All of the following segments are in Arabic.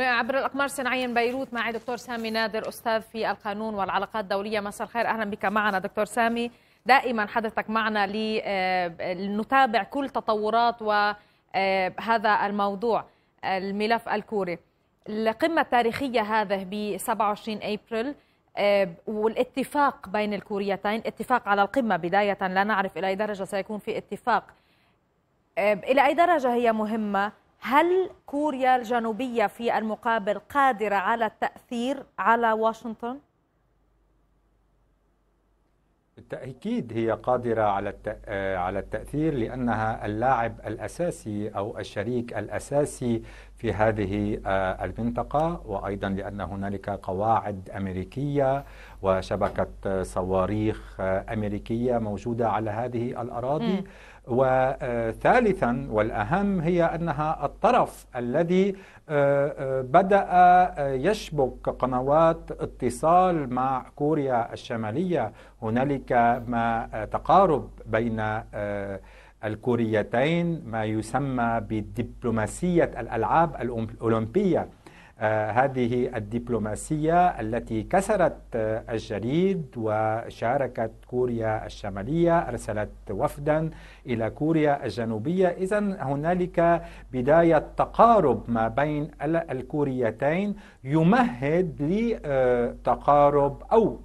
عبر الأقمار الصناعية من بيروت معي دكتور سامي نادر أستاذ في القانون والعلاقات الدولية مساء الخير أهلا بك معنا دكتور سامي دائما حضرتك معنا لنتابع آه، كل تطورات وهذا آه، الموضوع الملف الكوري القمة التاريخية هذه ب 27 أبريل آه، والاتفاق بين الكوريتين اتفاق على القمة بداية لا نعرف إلى أي درجة سيكون في اتفاق إلى أي درجة هي مهمة هل كوريا الجنوبية في المقابل قادرة على التأثير على واشنطن؟ بالتأكيد هي قادرة على آه، على التأثير لأنها اللاعب الأساسي أو الشريك الأساسي في هذه آه، المنطقة وأيضا لأن هنالك قواعد أمريكية وشبكة صواريخ آه، أمريكية موجودة على هذه الأراضي وثالثا والأهم هي أنها الطرف الذي آه، آه، بدأ آه، يشبك قنوات اتصال مع كوريا الشمالية هنالك ما تقارب بين الكوريتين ما يسمى بدبلوماسية الألعاب الأولمبية آه، هذه الدبلوماسية التي كسرت آه، الجليد وشاركت كوريا الشمالية أرسلت وفدا إلى كوريا الجنوبية إذا هنالك بداية تقارب ما بين الكوريتين يمهد لتقارب أو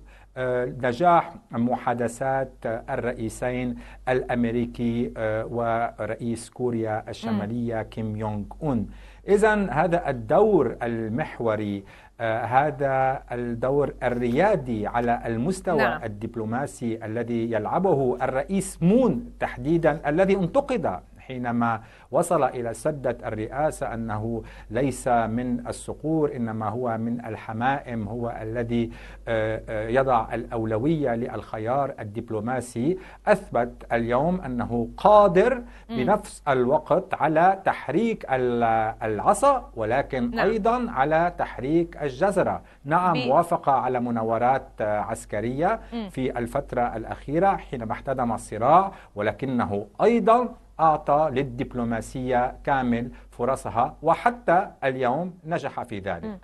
نجاح محادثات الرئيسين الامريكي آه، ورئيس كوريا الشماليه كيم يونغ اون اذا هذا الدور المحوري آه، هذا الدور الريادي على المستوى نعم. الدبلوماسي الذي يلعبه الرئيس مون تحديدا الذي انتقد حينما وصل إلى سدة الرئاسة أنه ليس من الصقور إنما هو من الحمائم هو الذي آه، آه، يضع الأولوية للخيار الدبلوماسي أثبت اليوم أنه قادر بنفس الوقت على تحريك العصا ولكن نعم. أيضا على تحريك الجزرة نعم وافق على مناورات آه، عسكرية في الفترة الأخيرة حينما احتدم الصراع ولكنه أيضا أعطى للدبلوماسية كامل فرصها وحتى اليوم نجح في ذلك